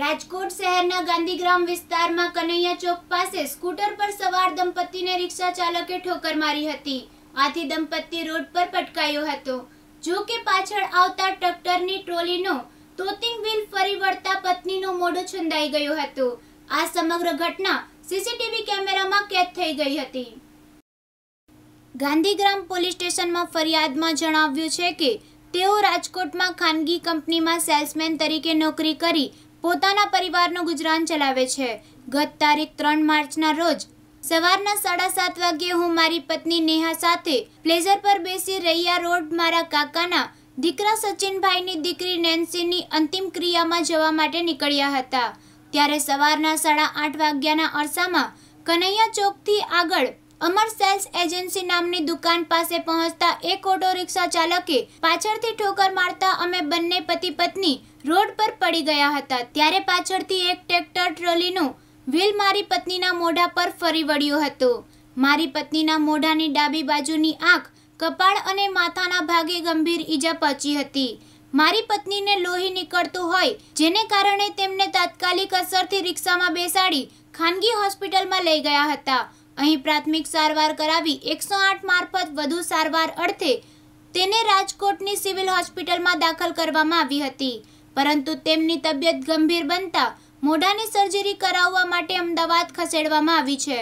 રાજકોટ શહેરના ગાંધીગ્રામ વિસ્તારમાં કનૈયા ચોક પાસે સ્કૂટર પર સવાર દંપતીને રિક્ષા ચાલકે ઠોકર મારી હતી આથી દંપતી રોડ પર પટકાયો હતો જો કે પાછળ આવતા ટ્રેક્ટરની ટ્રોલીનો તોતિંગ વ્હીલ ફરી વળતા પત્નીનો મોઢો છંદાઈ ગયો હતો આ સમગ્ર ઘટના સીસીટીવી કેમેરામાં કેદ થઈ ગઈ હતી ગાંધીગ્રામ પોલીસ સ્ટેશનમાં ફરિયાદમાં જણાવ્યું છે કે તેઓ રાજકોટમાં ખાનગી કંપનીમાં સેલ્સમેન તરીકે નોકરી કરી પોતાના પરિવારનું ગુજરાન ચલાવે છે ગત તારીખ ત્રણ માર્ચના રોજ સવારના સાડા સાત વાગ્યે હું મારી પત્ની નેહા સાથે પ્લેઝર પર બેસી રૈયા રોડ મારા કાકાના દીકરા સચિનભાઈની દીકરી નેન્સીની અંતિમ ક્રિયામાં જવા માટે નીકળ્યા હતા ત્યારે સવારના સાડા આઠ વાગ્યાના અરસામાં કનૈયા ચોકથી આગળ અમર સેલ્સ એજન્સી નામની દુકાન પાસે પહોંચતા એક ઓટો રિક્ષા ચાલકે પાછળથી ઠોકર મારતા અમે બંને પતિ પત્ની રોડ પર પડી ગયા હતા ત્યારે પાછળથી એક ટ્રેક્ટર ટ્રોલીનું વ્હીલ મારી પત્નીના મોઢા પર ફરી વળ્યું હતું મારી પત્નીના મોઢાની ડાબી બાજુની આંખ કપાળ અને માથાના ભાગે ગંભીર ઈજા પહોંચી હતી મારી પત્નીને લોહી નીકળતું હોય જેને કારણે તેમને તાત્કાલિક અસરથી રિક્ષામાં બેસાડી ખાનગી હોસ્પિટલમાં લઈ ગયા હતા અહીં પ્રાથમિક સારવાર કરાવી એકસો આઠ મારફત વધુ સારવાર અર્થે તેને રાજકોટની સિવિલ હોસ્પિટલમાં દાખલ કરવામાં આવી હતી પરંતુ તેમની તબિયત ગંભીર બનતા મોઢાની સર્જરી કરાવવા માટે અમદાવાદ ખસેડવામાં આવી છે